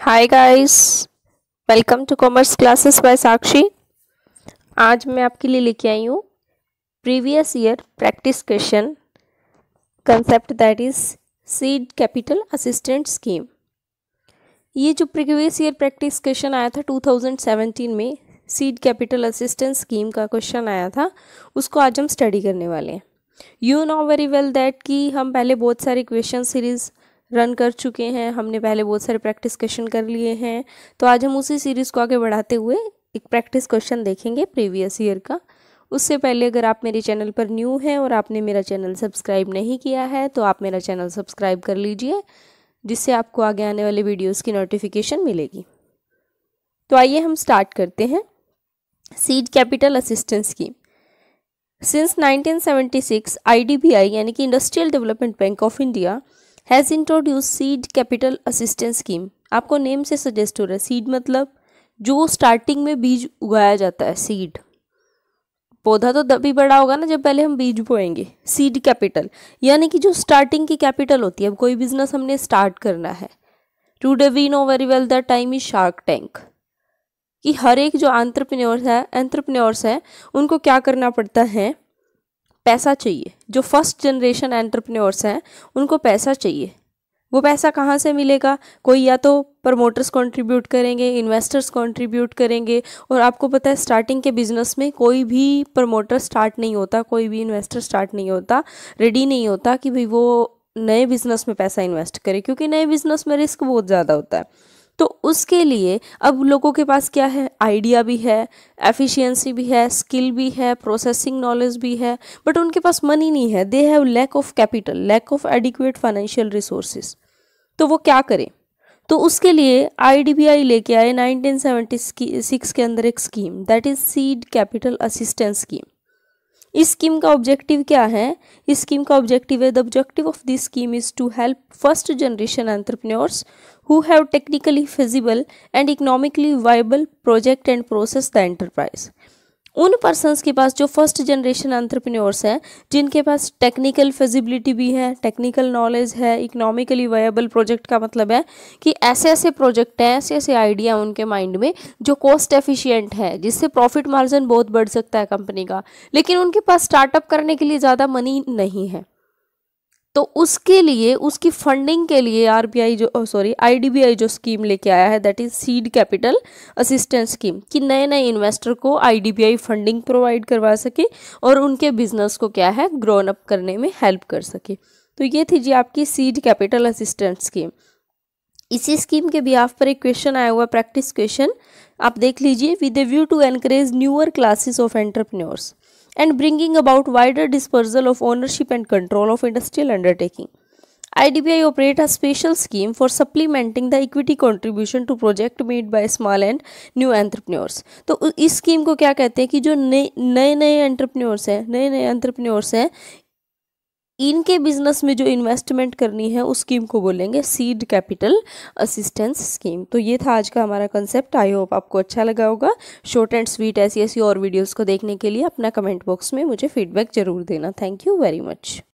Hi guys welcome to commerce classes by Sakshi आज मैं आपके लिए लेके आई हूँ previous year practice question concept that is seed capital assistant scheme ये जो प्रीवियस ईयर प्रैक्टिस क्वेश्चन आया था 2017 में सीड कैपिटल असिस्टेंट स्कीम का क्वेश्चन आया था उसको आज हम स्टडी करने वाले हैं you know very well that कि हम पहले बहुत सारे क्वेश्चन सीरीज़ रन कर चुके हैं हमने पहले बहुत सारे प्रैक्टिस क्वेश्चन कर लिए हैं तो आज हम उसी सीरीज़ को आगे बढ़ाते हुए एक प्रैक्टिस क्वेश्चन देखेंगे प्रीवियस ईयर का उससे पहले अगर आप मेरे चैनल पर न्यू हैं और आपने मेरा चैनल सब्सक्राइब नहीं किया है तो आप मेरा चैनल सब्सक्राइब कर लीजिए जिससे आपको आगे आने वाले वीडियोज़ की नोटिफिकेशन मिलेगी तो आइए हम स्टार्ट करते हैं seed capital assistance scheme since 1976 IDBI यानी कि industrial development bank of India has introduce seed capital assistance scheme आपको नेम से सजेस्ट हो रहा है सीड मतलब जो स्टार्टिंग में बीज उगाया जाता है सीड पौधा तो तभी बड़ा होगा ना जब पहले हम बीज बोएंगे सीड कैपिटल यानी कि जो स्टार्टिंग की कैपिटल होती है अब कोई बिजनेस हमने स्टार्ट करना है today we know very well the time is shark tank कि हर एक जो आंट्रप्रन्योर्स है एंट्रप्रन्योर्स है उनको क्या करना पड़ता है पैसा चाहिए जो फर्स्ट जनरेशन एंटरप्रेन्योर्स हैं उनको पैसा चाहिए वो पैसा कहाँ से मिलेगा कोई या तो प्रमोटर्स कंट्रीब्यूट करेंगे इन्वेस्टर्स कंट्रीब्यूट करेंगे और आपको पता है स्टार्टिंग के बिजनेस में कोई भी प्रमोटर स्टार्ट नहीं होता कोई भी इन्वेस्टर स्टार्ट नहीं होता रेडी नहीं होता कि भाई वो नए बिजनेस में पैसा इन्वेस्ट करे क्योंकि नए बिजनेस में रिस्क बहुत ज़्यादा होता है तो उसके लिए अब लोगों के पास क्या है आइडिया भी है एफिशिएंसी भी है स्किल भी है प्रोसेसिंग नॉलेज भी है बट उनके पास मनी नहीं है they have lack of capital lack of adequate financial resources तो वो क्या करें तो उसके लिए आईडीबीआई लेके आए 1976 के अंदर एक scheme that is seed capital assistance scheme इस स्कीम का ऑब्जेक्टिव क्या है इस स्कीम का ऑब्जेक्टिव है the objective of this scheme is to help first generation entrepreneurs who have technically feasible and economically viable project and process the enterprise उन persons के पास जो फर्स्ट जनरेशन अंतरप्रेन्योर्स हैं जिनके पास टेक्निकल फिजिबिलिटी भी है टेक्निकल नॉलेज है इकोनॉमिकली वायबल प्रोजेक्ट का मतलब है कि ऐसे ऐसे प्रोजेक्ट हैं ऐसे ऐसे आइडिया उनके माइंड में जो कॉस्ट एफिशिएंट है जिससे प्रॉफिट मार्जिन बहुत बढ़ सकता है कंपनी का लेकिन उनके पास स्टार्टअप करने के लिए ज़्यादा मनी नहीं है तो उसके लिए उसकी फंडिंग के लिए आरबीआई जो सॉरी oh, आईडीबीआई जो स्कीम लेके आया है that is seed capital assistance scheme कि नए नए इन्वेस्टर को आईडीबीआई फंडिंग प्रोवाइड करवा सके और उनके बिजनेस को क्या है ग्रोन अप करने में हेल्प कर सके तो ये थी जी आपकी सीड कैपिटल असिस्टेंस स्कीम इसी स्कीम के भी आप पर एक क्वेश्चन आया हुआ प्रैक्टिस क्वेश्चन आप देख लीजिए with a view to encourage newer classes of entrepreneurs and bringing about wider dispersal of ownership and control of industrial undertaking. IDBI operate a special scheme for supplementing the equity contribution to project made by small and new entrepreneurs. तो इस scheme को क्या कहते हैं कि जो नए नए नए एंटरप्रेन्योर्स हैं नए नए एंटरप्रेन्योर्स हैं इनके बिजनेस में जो इन्वेस्टमेंट करनी है उस स्कीम को बोलेंगे सीड कैपिटल असिस्टेंस स्कीम तो ये था आज का हमारा कंसेप्ट आई होप आपको अच्छा लगा होगा शॉर्ट एंड स्वीट ऐसी ऐसी और वीडियोस को देखने के लिए अपना कमेंट बॉक्स में मुझे फीडबैक जरूर देना थैंक यू वेरी मच